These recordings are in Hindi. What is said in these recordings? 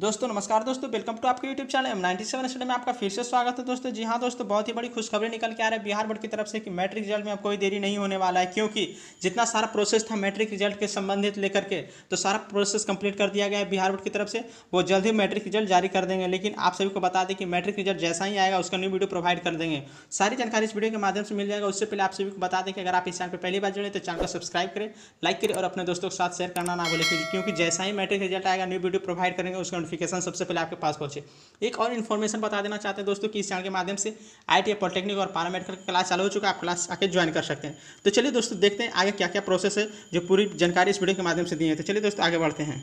दोस्तों नमस्कार दोस्तों वेलकम टू आपके YouTube channel M ninety seven स्टेड में आपका फिर से स्वागत है दोस्तों जी हाँ दोस्तों बहुत ही बड़ी खुशखबरी निकल के आ रहा है बिहार बोर्ड की तरफ से कि मैट्रिक रिजल्ट में अब कोई देरी नहीं होने वाला है क्योंकि जितना सारा प्रोसेस था मैट्रिक रिजल्ट के संबंधित लेकर के तो सारा प्रोसेस कंप्लीट कर दिया गया है बिहार बोर्ड की तरफ से वो जल्द ही मैट्रिक रिजल्ट जारी कर देंगे लेकिन आप सभी को बता दें कि मैट्रिक रिजल्ट जैसा ही आएगा उसका न्यू वीडियो प्रोवाइड कर देंगे सारी जानकारी इस वीडियो के माध्यम से मिल जाएगा उससे पहले आप सभी को बता दें कि अगर आप इस चैनल पर पहली बार जुड़े तो चैनल को सब्सक्राइब करें लाइक करें और अपने दोस्तों के साथ शेयर करना ना भूलें क्योंकि जैसा ही मैट्रिक रिजल्ट आएगा न्यू वीडियो प्रोवाइड करेंगे उसका नोटिफिकेशन सबसे पहले आपके पास पहुंचे एक और इन्फॉर्मेशन बता देना चाहते हैं दोस्तों कि इस चैनल के माध्यम से आई टी पॉलिटेक्निक और पारा मेडिकल क्लास चालू हो चुका है आप क्लास आके ज्वाइन कर सकते हैं तो चलिए दोस्तों देखते हैं आगे क्या क्या प्रोसेस है जो पूरी जानकारी इस वीडियो के माध्यम से दी है तो चलिए दोस्तों आगे बढ़ते हैं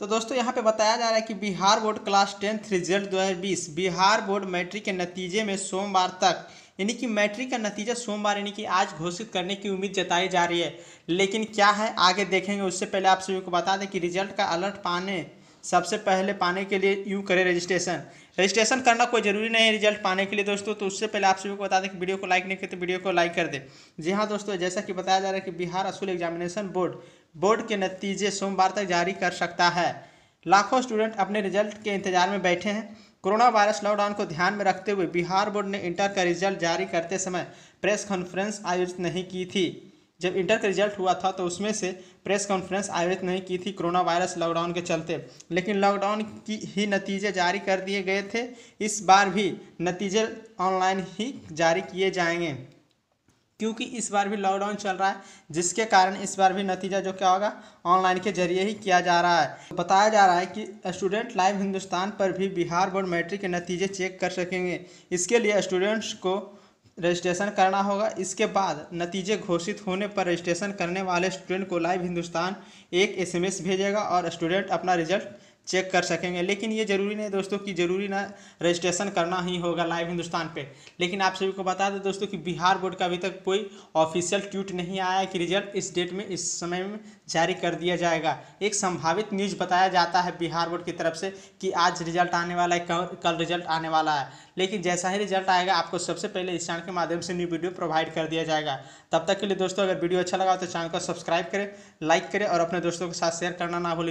तो दोस्तों यहाँ पे बताया जा रहा है कि Bihar board class tenth result 2020 Bihar board matric के नतीजे में सोमवार तक यानी कि मैट्रिक का नतीजा सोमवार यानी कि आज घोषित करने की उम्मीद जताई जा रही है लेकिन क्या है आगे देखेंगे उससे पहले आप सभी को बता दें कि रिजल्ट का अलर्ट पाने सबसे पहले पाने के लिए यू करें रजिस्ट्रेशन रजिस्ट्रेशन करना कोई जरूरी नहीं है रिजल्ट पाने के लिए दोस्तों तो उससे पहले आप सभी को बता दें कि वीडियो को लाइक नहीं करते तो वीडियो को लाइक कर दें जी हाँ दोस्तों जैसा कि बताया जा रहा है कि बिहार असूल एग्जामिनेशन बोर्ड बोर्ड के नतीजे सोमवार तक जारी कर सकता है लाखों स्टूडेंट अपने रिजल्ट के इंतजार में बैठे हैं कोरोना वायरस लॉकडाउन को ध्यान में रखते हुए बिहार बोर्ड ने इंटर का रिजल्ट जारी करते समय प्रेस कॉन्फ्रेंस आयोजित नहीं की थी जब इंटर का रिजल्ट हुआ था तो उसमें से प्रेस कॉन्फ्रेंस आयोजित नहीं की थी कोरोना वायरस लॉकडाउन के चलते लेकिन लॉकडाउन की ही नतीजे जारी कर दिए गए थे इस बार भी नतीजे ऑनलाइन ही जारी किए जाएंगे क्योंकि इस बार भी लॉकडाउन चल रहा है जिसके कारण इस बार भी नतीजा जो क्या होगा ऑनलाइन के जरिए ही किया जा रहा है बताया जा रहा है कि स्टूडेंट लाइव हिंदुस्तान पर भी बिहार बोर्ड मैट्रिक के नतीजे चेक कर सकेंगे इसके लिए स्टूडेंट्स को रजिस्ट्रेशन करना होगा इसके बाद नतीजे घोषित होने पर रजिस्ट्रेशन करने वाले स्टूडेंट को लाइव हिंदुस्तान एक एसएमएस भेजेगा और स्टूडेंट अपना रिजल्ट चेक कर सकेंगे लेकिन ये ज़रूरी नहीं दोस्तों कि ज़रूरी ना रजिस्ट्रेशन करना ही होगा लाइव हिंदुस्तान पे लेकिन आप सभी को बता दें दोस्तों कि बिहार बोर्ड का अभी तक कोई ऑफिशियल ट्वीट नहीं आया है कि रिजल्ट इस डेट में इस समय में जारी कर दिया जाएगा एक संभावित न्यूज़ बताया जाता है बिहार बोर्ड की तरफ से कि आज रिजल्ट आने वाला है कल रिजल्ट आने वाला है लेकिन जैसा ही रिजल्ट आएगा आपको सबसे पहले इस चैनल के माध्यम से न्यू वीडियो प्रोवाइड कर दिया जाएगा तब तक के लिए दोस्तों अगर वीडियो अच्छा लगा तो चैनल को सब्सक्राइब करें लाइक करें और अपने दोस्तों के साथ शेयर करना ना भूलें